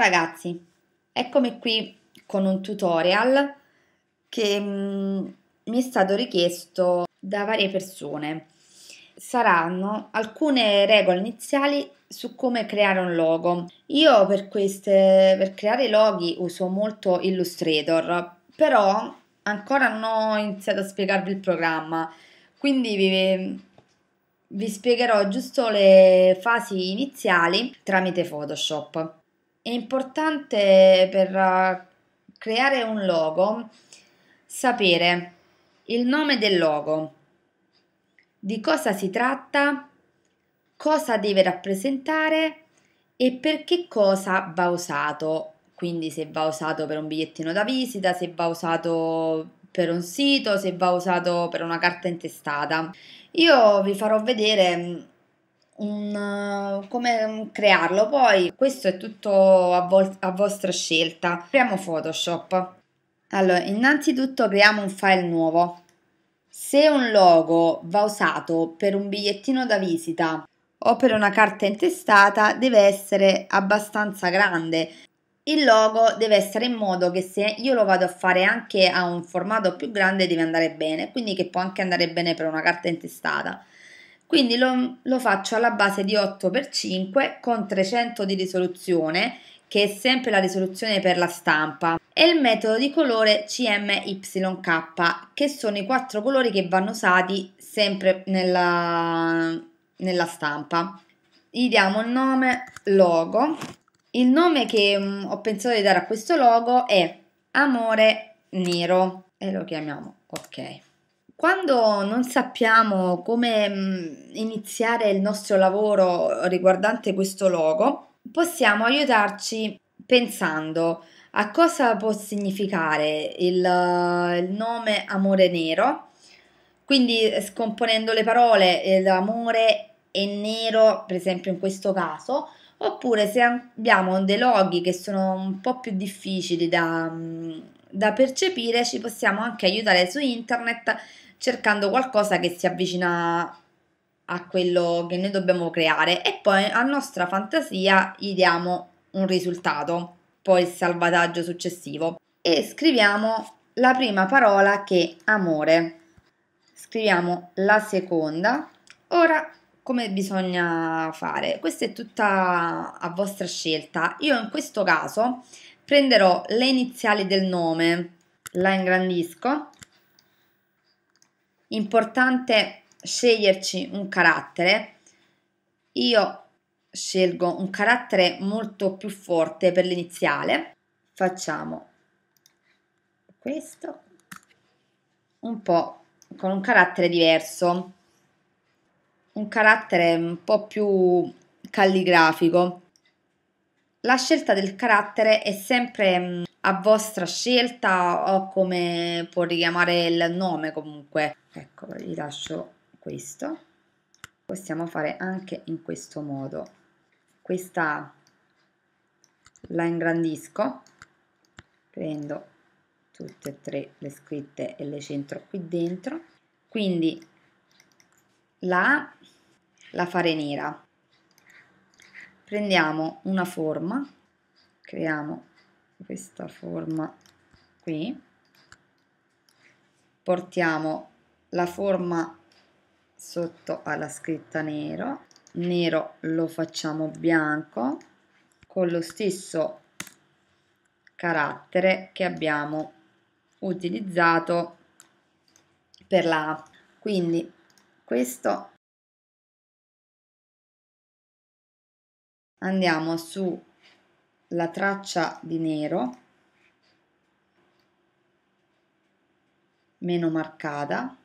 ragazzi, eccomi qui con un tutorial che mh, mm, mi è stato richiesto da varie persone. Saranno alcune regole iniziali su come creare un logo. Io per, queste, per creare loghi uso molto Illustrator, però ancora non ho iniziato a spiegarvi il programma, quindi vi, vi spiegherò giusto le fasi iniziali tramite Photoshop. È importante per eh, creare un logo sapere il nome del logo, di cosa si tratta, cosa deve rappresentare e per che cosa va usato. Quindi se va usato per un bigliettino da visita, se va usato per un sito, se va usato per una carta intestata. Io vi farò vedere mm, un, eh, come mm, crearlo. Poi questo è tutto a, vol- a vostra scelta. Apriamo Photoshop. Allora, innanzitutto creiamo un file nuovo. Se un logo va usato per un bigliettino da visita o per una carta intestata deve essere abbastanza grande. Il logo deve essere in modo che se io lo vado a fare anche a un formato più grande deve andare bene, quindi che può anche andare bene per una carta intestata. Quindi lo, lo faccio alla base di 8x5 con 300 di risoluzione, che è sempre la risoluzione per la stampa, e il metodo di colore CMYK, che sono i quattro colori che vanno usati sempre nella, nella stampa. Gli diamo il nome logo. Il nome che mh, mm, ho pensato di dare a questo logo è Amore Nero e lo chiamiamo ok. Quando non sappiamo come mm, iniziare il nostro lavoro riguardante questo logo, possiamo aiutarci pensando a cosa può significare il, il nome Amore Nero, quindi eh, scomponendo le parole l'amore e nero, per esempio in questo caso, oppure se abbiamo dei loghi che sono un po' più difficili da, mm, da percepire, ci possiamo anche aiutare su internet cercando qualcosa che si avvicina a quello che noi dobbiamo creare e poi a nostra fantasia gli diamo un risultato, poi il salvataggio successivo e scriviamo la prima parola che è amore. Scriviamo la seconda. Ora come bisogna fare? Questa è tutta a vostra scelta. Io in questo caso prenderò le iniziali del nome, la ingrandisco importante sceglierci un carattere. Io scelgo un carattere molto più forte per l'iniziale. Facciamo questo un po' con un carattere diverso, un carattere un po' più calligrafico. La scelta del carattere è sempre mm, a vostra scelta o come può richiamare il nome comunque. Ecco, vi lascio questo. Possiamo fare anche in questo modo. Questa la ingrandisco, prendo tutte e tre le scritte e le centro qui dentro. Quindi la la fare nera. Prendiamo una forma, creiamo questa forma qui, portiamo la forma sotto alla scritta nero, nero lo facciamo bianco con lo stesso carattere che abbiamo utilizzato per la A. Quindi questo andiamo su la traccia di nero meno marcata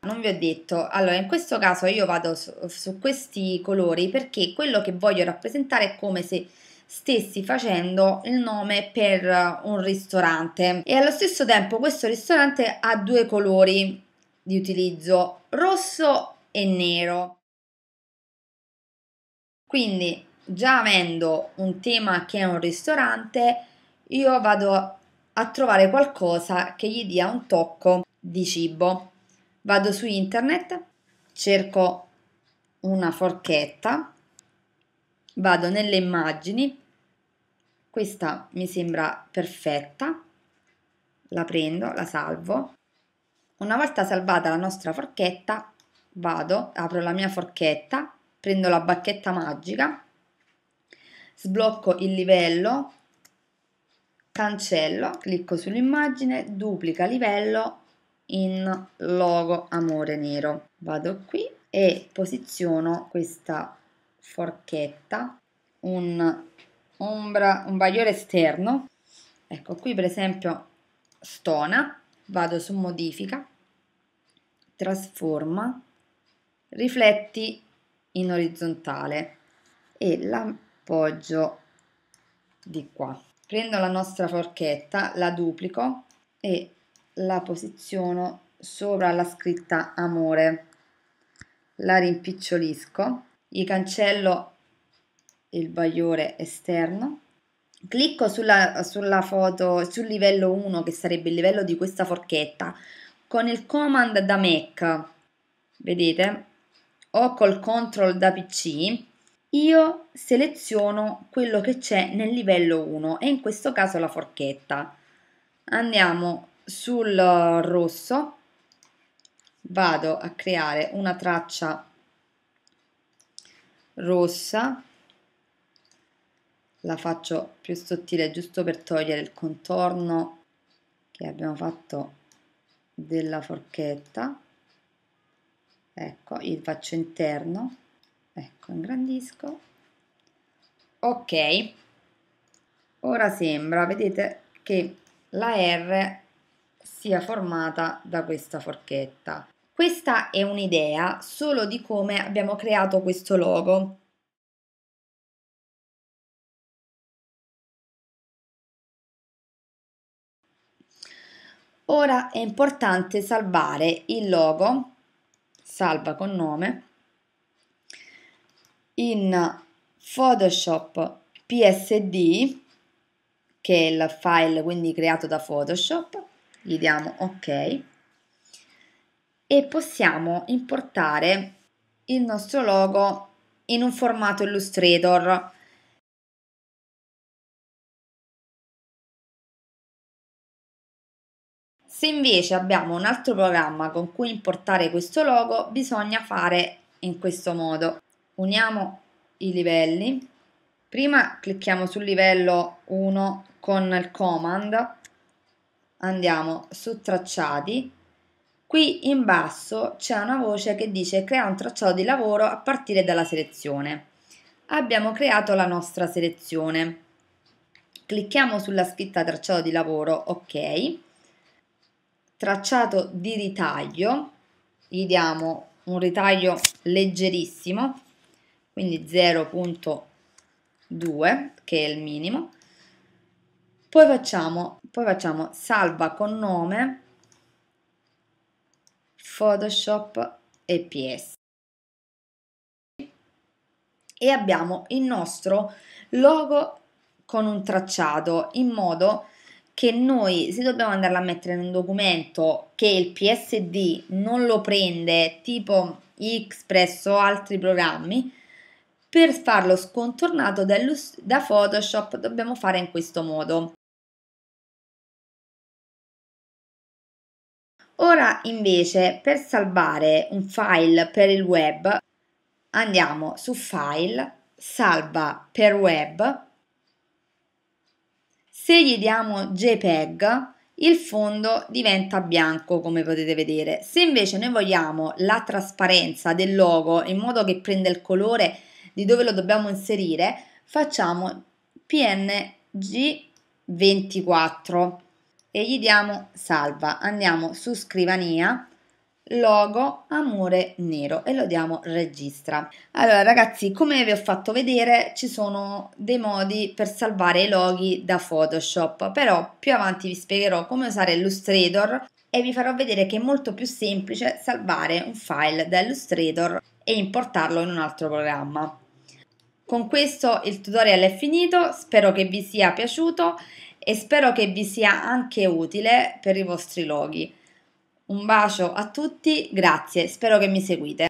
non vi ho detto allora in questo caso io vado su, su, questi colori perché quello che voglio rappresentare è come se stessi facendo il nome per un ristorante e allo stesso tempo questo ristorante ha due colori di utilizzo rosso e nero. Quindi già avendo un tema che è un ristorante, io vado a trovare qualcosa che gli dia un tocco di cibo. Vado su internet, cerco una forchetta, vado nelle immagini, questa mi sembra perfetta, la prendo, la salvo, una volta salvata la nostra forchetta, vado, apro la mia forchetta, prendo la bacchetta magica, sblocco il livello, cancello, clicco sull'immagine, duplica livello in logo amore nero. Vado qui e posiziono questa forchetta, un, ombra, un bagliore esterno, ecco qui per esempio stona, vado su modifica, trasforma, rifletti in orizzontale e l'appoggio di qua. Prendo la nostra forchetta, la duplico e la posiziono sopra la scritta amore. La rimpicciolisco, gli cancello il bagliore esterno clicco sulla, sulla, foto sul livello 1 che sarebbe il livello di questa forchetta con il command da Mac, vedete, o col control da PC, io seleziono quello che c'è nel livello 1 e in questo caso la forchetta. Andiamo sul rosso, vado a creare una traccia rossa, la faccio più sottile giusto per togliere il contorno che abbiamo fatto della forchetta ecco il faccio interno ecco ingrandisco ok ora sembra vedete che la R sia formata da questa forchetta questa è un'idea solo di come abbiamo creato questo logo Ora è importante salvare il logo, salva con nome, in Photoshop PSD, che è il file quindi creato da Photoshop, gli diamo ok e possiamo importare il nostro logo in un formato Illustrator Se invece abbiamo un altro programma con cui importare questo logo, bisogna fare in questo modo. Uniamo i livelli. Prima clicchiamo sul livello 1 con il command. Andiamo su tracciati. Qui in basso c'è una voce che dice crea un tracciato di lavoro a partire dalla selezione. Abbiamo creato la nostra selezione. Clicchiamo sulla scritta tracciato di lavoro, ok tracciato di ritaglio, gli diamo un ritaglio leggerissimo, quindi 0.2 che è il minimo, poi facciamo, poi facciamo salva con nome Photoshop EPS e abbiamo il nostro logo con un tracciato in modo che che noi se dobbiamo andarla a mettere in un documento che il PSD non lo prende tipo Xpress o altri programmi, per farlo scontornato da Photoshop dobbiamo fare in questo modo. Ora invece per salvare un file per il web andiamo su File, Salva per web se gli diamo JPEG, il fondo diventa bianco come potete vedere. Se invece noi vogliamo la trasparenza del logo in modo che prenda il colore di dove lo dobbiamo inserire, facciamo PNG24 e gli diamo salva. Andiamo su scrivania logo amore nero e lo diamo registra allora ragazzi come vi ho fatto vedere ci sono dei modi per salvare i loghi da photoshop però più avanti vi spiegherò come usare illustrator e vi farò vedere che è molto più semplice salvare un file da illustrator e importarlo in un altro programma con questo il tutorial è finito spero che vi sia piaciuto e spero che vi sia anche utile per i vostri loghi un bacio a tutti, grazie, spero che mi seguite.